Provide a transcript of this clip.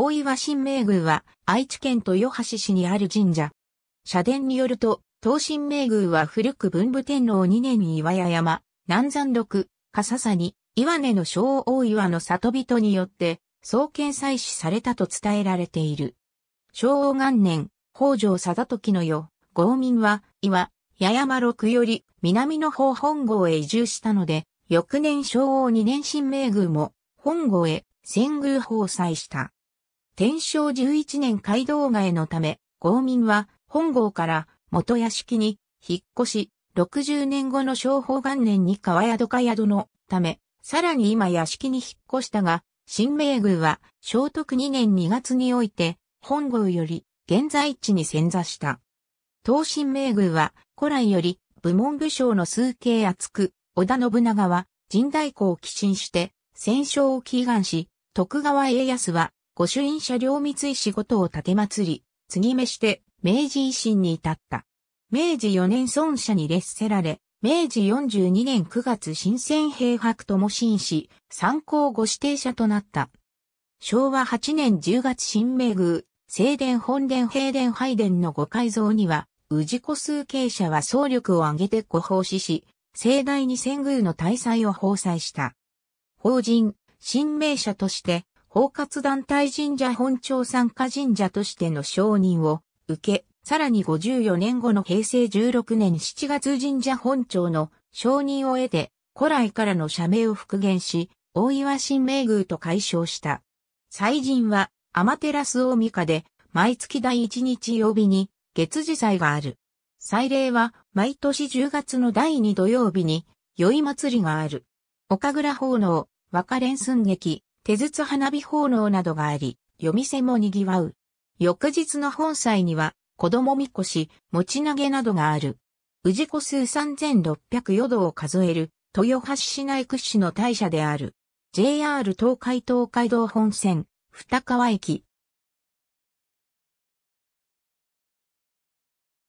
大岩神明宮は愛知県豊橋市にある神社。社殿によると、東神明宮は古く文武天皇2年に岩屋山、南山六、笠さに、岩根の小大岩の里人によって、創建祭祀されたと伝えられている。昭和元年、北条貞時の世、豪民は、岩、八山六より南の方本郷へ移住したので、翌年昭和2年神明宮も、本郷へ遷宮放祭した。天正11年街道替えのため、豪民は本郷から元屋敷に引っ越し、60年後の昭法元年に川宿か宿のため、さらに今屋敷に引っ越したが、新名宮は聖徳2年2月において、本郷より現在地に潜座した。東新名宮は古来より部門武将の数形厚く、織田信長は神代公を寄進して戦勝を祈願し、徳川家康は御朱印車両三井仕事を立て祭り、継ぎ目して明治維新に至った。明治4年孫社に列せられ、明治42年9月新鮮平白とも新し、参考御指定者となった。昭和8年10月新明宮、正殿本殿平殿拝殿のご改造には、宇治古数形者は総力を挙げてご奉仕し、盛大に仙宮の大祭を奉祭した。法人、新名社として、包括団体神社本庁参加神社としての承認を受け、さらに54年後の平成16年7月神社本庁の承認を得て、古来からの社名を復元し、大岩神明宮と解消した。祭神は、アマテラス大御カで、毎月第1日曜日に、月次祭がある。祭礼は、毎年10月の第2土曜日に、宵祭りがある。岡倉奉納、若連寸劇、手筒花火奉納などがあり、夜店も賑わう。翌日の本祭には、子供みこし、持ち投げなどがある。治子数3600余度を数える、豊橋市内屈指の大社である。JR 東海東海道本線、二川駅、